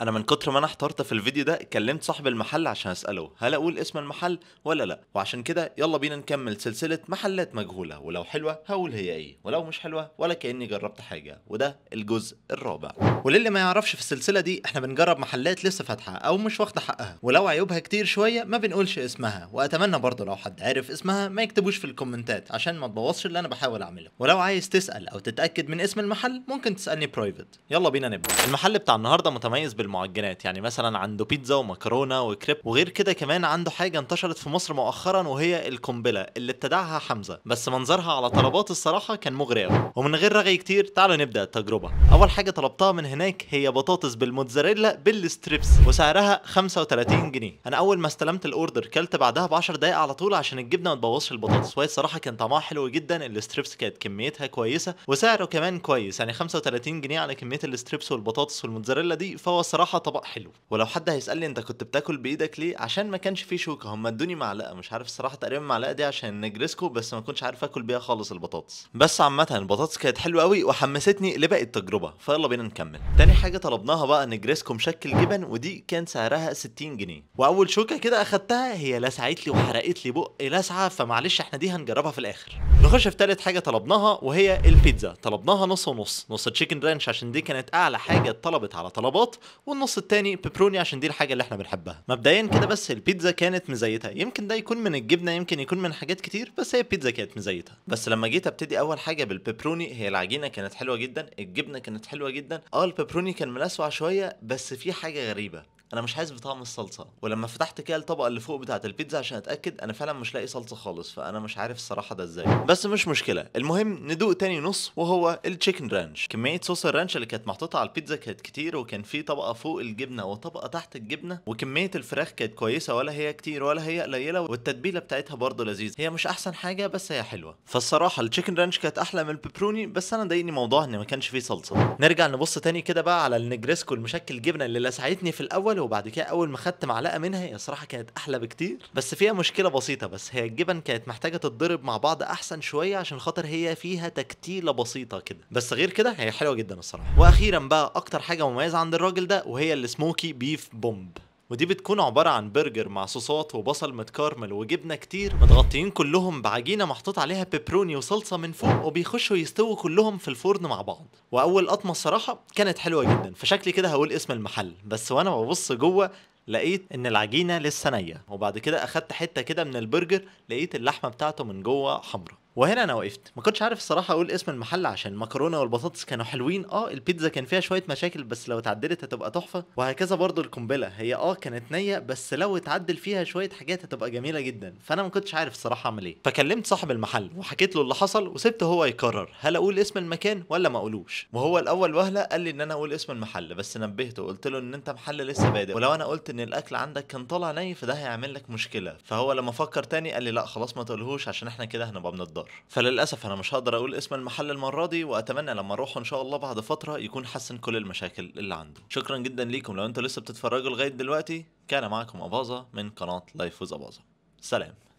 انا من كتر ما انا احترت في الفيديو ده كلمت صاحب المحل عشان اساله هل اقول اسم المحل ولا لا وعشان كده يلا بينا نكمل سلسله محلات مجهوله ولو حلوه هقول هي ايه ولو مش حلوه ولا كاني جربت حاجه وده الجزء الرابع وللي ما يعرفش في السلسله دي احنا بنجرب محلات لسه فاتحه او مش واخده حقها ولو عيوبها كتير شويه ما بنقولش اسمها واتمنى برضه لو حد عارف اسمها ما يكتبوش في الكومنتات عشان ما تبوظش اللي انا بحاول اعمله ولو عايز تسال او تتاكد من اسم المحل ممكن تسالني برايفت يلا بينا نبدا المحل بتاع النهارده متميز بالمعجنات يعني مثلا عنده بيتزا ومكرونه وكريب وغير كده كمان عنده حاجه انتشرت في مصر مؤخرا وهي القنبله اللي ابتدعها حمزه بس منظرها على طلبات الصراحه كان مغري قوي ومن غير رغي كتير تعالوا نبدا التجربه اول حاجه طلبتها من هناك هي بطاطس بالموتزاريلا بالستريبس وسعرها 35 جنيه انا اول ما استلمت الاوردر كلت بعدها ب 10 دقايق على طول عشان الجبنه ما تبوظش البطاطس وهي الصراحه كان طعمها حلو جدا الستريبس كانت كميتها كويسه وسعره كمان كويس يعني 35 جنيه على كميه الستريبس والبطاطس والموتزاريلا دي فهو بصراحه طبق حلو ولو حد هيسالني انت كنت بتاكل بايدك ليه عشان ما كانش فيه شوكه هم ادوني معلقه مش عارف الصراحه تقريبا المعلقه دي عشان نجرسكو بس ما كنتش عارف اكل بيها خالص البطاطس بس عامه البطاطس كانت حلوه قوي وحمستني لباقي التجربه فيلا بينا نكمل تاني حاجه طلبناها بقى نجرسكو مشكل جبن ودي كان سعرها 60 جنيه واول شوكه كده اخدتها هي لسعت لي وحرقت لي بقي لسعه فمعلش احنا دي هنجربها في الاخر نخش في تالت حاجه طلبناها وهي البيتزا طلبناها نص ونص نص تشيكن رانش عشان دي كانت اعلى حاجه اتطلبت على طلبات والنص التاني بيبروني عشان دي الحاجه اللي احنا بنحبها مبدئيا كده بس البيتزا كانت مزيتها يمكن ده يكون من الجبنه يمكن يكون من حاجات كتير بس هي البيتزا كانت مزيتها بس لما جيت ابتدي اول حاجه بالبيبروني هي العجينه كانت حلوه جدا الجبنه كانت حلوه جدا اه البيبروني كان ملسوع شويه بس في حاجه غريبه انا مش حاسس بطعم الصلصه ولما فتحت كده الطبقه اللي فوق بتاعه البيتزا عشان اتاكد انا فعلا مش لاقي صلصه خالص فانا مش عارف الصراحه ده ازاي بس مش مشكله المهم ندوق تاني نص وهو التشيكن رانش كميه صوص الرانش اللي كانت محطوطه على البيتزا كانت كتير وكان في طبقه فوق الجبنه وطبقه تحت الجبنه وكميه الفراخ كانت كويسه ولا هي كتير ولا هي قليله والتتبيله بتاعتها برضه لذيذه هي مش احسن حاجه بس هي حلوه فالصراحه التشيكن رانش كانت احلى من البيبروني بس انا ضايقني موضوع ان ما كانش فيه صلصه نرجع نبص تاني كده بقى على النجريسكو المشكل جبنه اللي لسعتني في الاول وبعد كده اول ما خدت معلقه منها هي صراحه كانت احلى بكتير بس فيها مشكله بسيطه بس هي الجبن كانت محتاجه تتضرب مع بعض احسن شويه عشان خاطر هي فيها تكتيله بسيطه كده بس غير كده هي حلوه جدا الصراحه واخيرا بقى اكتر حاجه مميزه عند الراجل ده وهي السموكي بيف بومب ودي بتكون عبارة عن برجر مع صوصات وبصل متكارمل وجبنة كتير متغطيين كلهم بعجينة محطوط عليها بيبروني وصلصة من فوق وبيخشوا يستووا كلهم في الفرن مع بعض وأول قطمة الصراحة كانت حلوة جدا فشكلي كده هقول اسم المحل بس وأنا ببص جوه لقيت ان العجينه لسه نيه وبعد كده اخدت حته كده من البرجر لقيت اللحمه بتاعته من جوه حمراء وهنا انا وقفت ما كنتش عارف الصراحه اقول اسم المحل عشان المكرونه والبطاطس كانوا حلوين اه البيتزا كان فيها شويه مشاكل بس لو اتعدلت هتبقى تحفه وهكذا برضو القنبله هي اه كانت نيه بس لو اتعدل فيها شويه حاجات هتبقى جميله جدا فانا ما كنتش عارف الصراحه اعمل ايه فكلمت صاحب المحل وحكيت له اللي حصل وسبته هو يقرر هل اقول اسم المكان ولا ما اقولوش وهو الاول وهله قال لي ان انا اقول اسم المحل بس نبهته قلت له ان انت محل لسه بادئ ولو انا قلت ان الاكل عندك كان طالع ني فده هيعمل لك مشكله فهو لما فكر تاني قال لي لا خلاص ما تقولهوش عشان احنا كده هنبقى بنضل. اكتر فللاسف انا مش هقدر اقول اسم المحل المره دي واتمنى لما اروحه ان شاء الله بعد فتره يكون حسن كل المشاكل اللي عنده شكرا جدا ليكم لو انتوا لسه بتتفرجوا لغايه دلوقتي كان معكم اباظه من قناه لايف وز اباظه سلام